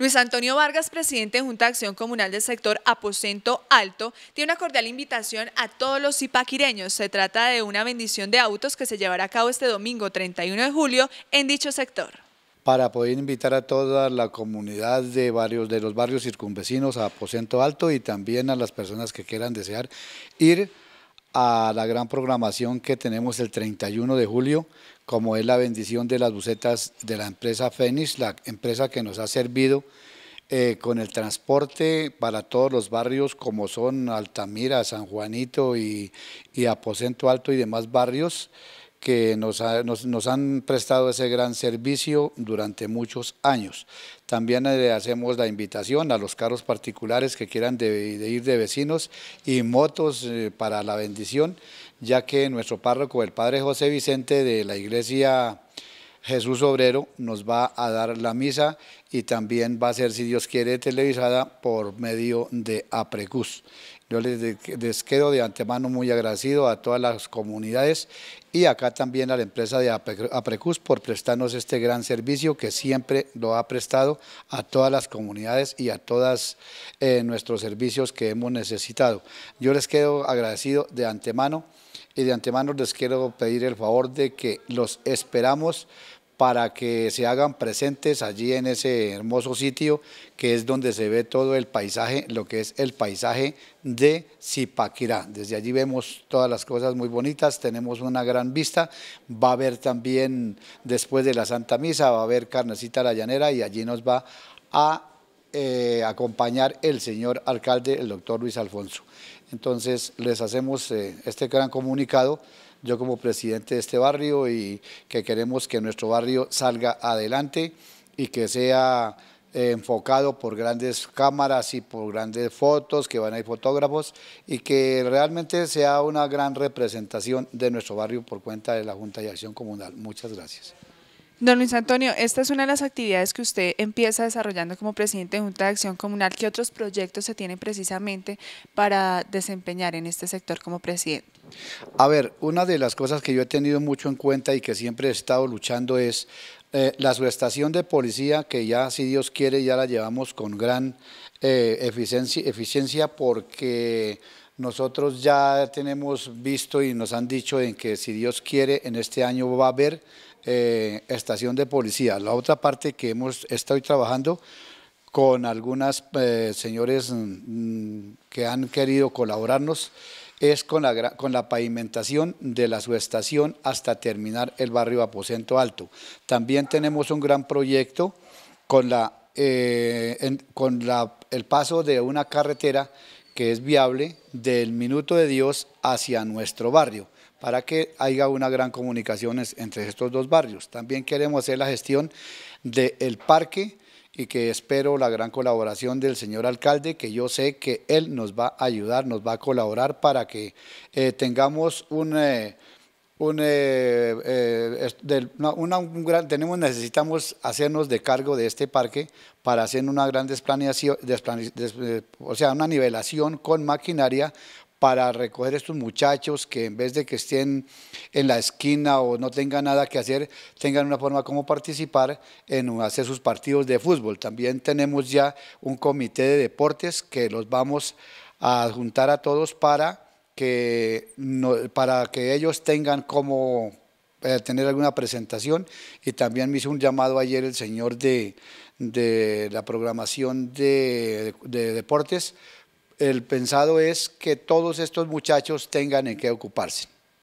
Luis Antonio Vargas, presidente de Junta de Acción Comunal del sector Aposento Alto, tiene una cordial invitación a todos los ipaquireños. Se trata de una bendición de autos que se llevará a cabo este domingo 31 de julio en dicho sector. Para poder invitar a toda la comunidad de, varios, de los barrios circunvecinos a Aposento Alto y también a las personas que quieran desear ir a la gran programación que tenemos el 31 de julio, como es la bendición de las bucetas de la empresa Fénix, la empresa que nos ha servido eh, con el transporte para todos los barrios como son Altamira, San Juanito y, y Aposento Alto y demás barrios que nos, han prestado ese gran servicio durante muchos años. También eh, le hacemos la invitación a los carros particulares que quieran ir de vecinos y motos eh, para la bendición, ya que nuestro párroco, el padre José Vicente de la iglesia Jesús Obrero, nos va a dar la misa y también va a ser, si Dios quiere, televisada por medio de APRECUS. Yo les, quedo de antemano muy agradecido a todas las comunidades y acá también a la empresa de APRECUS por prestarnos este gran servicio que siempre lo ha prestado a todas las comunidades y a todos eh, nuestros servicios que hemos necesitado. Yo les quedo agradecido de antemano y de antemano les quiero pedir el favor de que los esperamos para que se hagan presentes allí en ese hermoso sitio que es donde se ve todo el paisaje, lo que es el paisaje de Zipaquirá. Desde allí vemos todas las cosas muy bonitas, tenemos una gran vista, va a haber también después de la Santa Misa, va a haber carnecita la llanera y allí nos va a eh, acompañar el señor alcalde, el doctor Luis Alfonso. Entonces, les hacemos eh, este gran comunicado, yo como presidente de este barrio, y que queremos que nuestro barrio salga adelante y que sea eh, enfocado por grandes cámaras y por grandes fotos, que van a ir fotógrafos, y que realmente sea una gran representación de nuestro barrio por cuenta de la Junta de Acción Comunal. Muchas gracias. Don Luis Antonio, esta es una de las actividades que usted empieza desarrollando como presidente de Junta de Acción Comunal. ¿Qué otros proyectos se tienen precisamente para desempeñar en este sector como presidente? A ver, una de las cosas que yo he tenido mucho en cuenta y que siempre he estado luchando es eh, la subestación de policía, que ya, si Dios quiere, ya la llevamos con gran eh, eficiencia, eficiencia porque nosotros ya tenemos visto y nos han dicho en que si Dios quiere, en este año va a haber eh, estación de policía. La otra parte que hemos estado trabajando con algunas eh, señores mm, mm, que han querido colaborarnos es con la, con la pavimentación de la subestación hasta terminar el barrio Aposento Alto. También tenemos un gran proyecto con, la, eh, con la, el paso de una carretera que es viable del Minuto de Dios hacia nuestro barrio, para que haya una gran comunicación entre estos dos barrios. También queremos hacer la gestión del parque y que espero la gran colaboración del señor alcalde, que yo sé que él nos va a ayudar, nos va a colaborar para que eh, tengamos un... Eh, eh, eh, tenemos, necesitamos hacernos de cargo de este parque para hacer una gran desplaneación, eh, o sea, una nivelación con maquinaria para recoger estos muchachos que en vez de que estén en la esquina o no tengan nada que hacer, tengan una forma como participar en hacer sus partidos de fútbol. También tenemos ya un comité de deportes que los vamos a juntar a todos para para que ellos tengan como eh, tener alguna presentación y también me hizo un llamado ayer el señor de, de la programación de deportes. El pensado es que todos estos muchachos tengan en qué ocuparse.